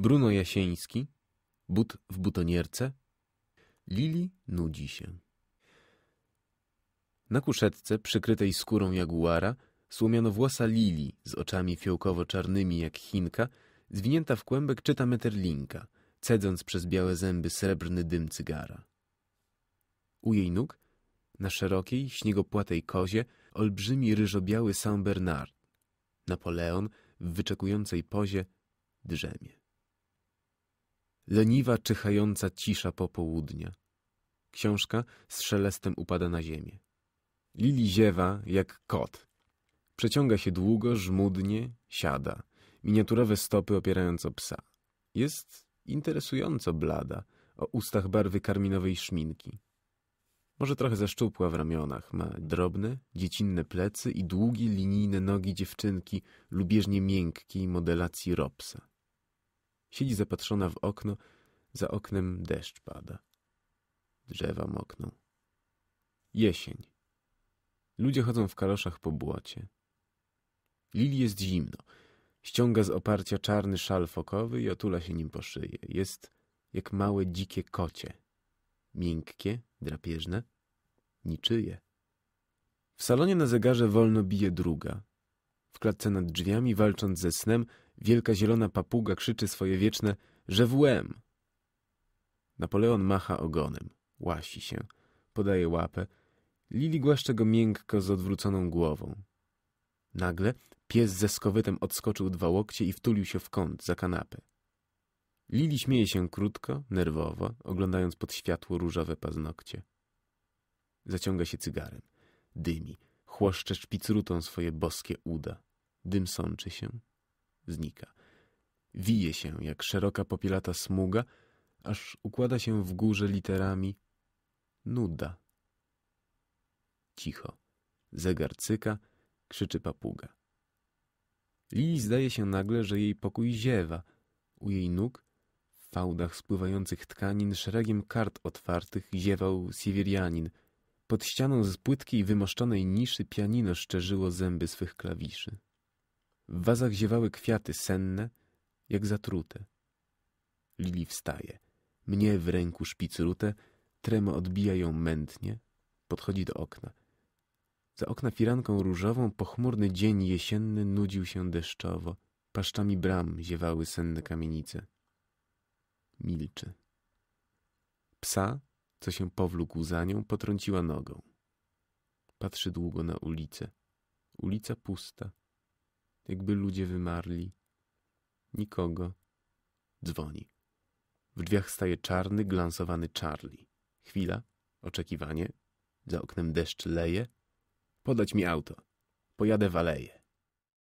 Bruno Jasieński, but w butonierce. Lili nudzi się. Na kuszetce, przykrytej skórą jaguara, słomianowłosa Lili z oczami fiołkowo-czarnymi jak Chinka, zwinięta w kłębek czyta meterlinka, cedząc przez białe zęby srebrny dym cygara. U jej nóg, na szerokiej, śniegopłatej kozie, olbrzymi ryżobiały Saint Bernard. Napoleon w wyczekującej pozie drzemie leniwa, czyhająca cisza popołudnia. Książka z szelestem upada na ziemię. Lili ziewa jak kot. Przeciąga się długo, żmudnie, siada. Miniaturowe stopy opierając o psa. Jest interesująco blada, o ustach barwy karminowej szminki. Może trochę zaszczupła w ramionach, ma drobne, dziecinne plecy i długie, linijne nogi dziewczynki, lubieżnie miękkiej modelacji ropsa. Siedzi zapatrzona w okno, za oknem deszcz pada. Drzewa mokną. Jesień. Ludzie chodzą w kaloszach po błocie. Lili jest zimno. Ściąga z oparcia czarny szal fokowy i otula się nim po szyję. Jest jak małe dzikie kocie. Miękkie, drapieżne, niczyje. W salonie na zegarze wolno bije druga. W klatce nad drzwiami, walcząc ze snem, Wielka zielona papuga krzyczy swoje wieczne że włem. Napoleon macha ogonem, łasi się, podaje łapę. Lili głaszcze go miękko z odwróconą głową. Nagle pies ze skowytem odskoczył dwa łokcie i wtulił się w kąt za kanapę. Lili śmieje się krótko, nerwowo, oglądając pod światło różowe paznokcie. Zaciąga się cygarem. Dymi. Chłoszcze szpicrutą swoje boskie uda. Dym sączy się, znika. Wije się jak szeroka popielata smuga, aż układa się w górze literami nuda. Cicho. Zegar cyka, krzyczy papuga. Lili zdaje się nagle, że jej pokój ziewa. U jej nóg, w fałdach spływających tkanin, szeregiem kart otwartych ziewał siewierianin. Pod ścianą z płytkiej, wymoszczonej niszy pianino szczerzyło zęby swych klawiszy. W wazach ziewały kwiaty senne, jak zatrute. Lili wstaje. Mnie w ręku szpicrute, trema odbija ją mętnie, podchodzi do okna. Za okna firanką różową pochmurny dzień jesienny nudził się deszczowo. Paszczami bram ziewały senne kamienice. Milczy. Psa, co się powlókł za nią, potrąciła nogą. Patrzy długo na ulicę. Ulica pusta jakby ludzie wymarli. Nikogo. Dzwoni. W drzwiach staje czarny, glansowany Charlie. Chwila, oczekiwanie. Za oknem deszcz leje. Podać mi auto. Pojadę w aleje.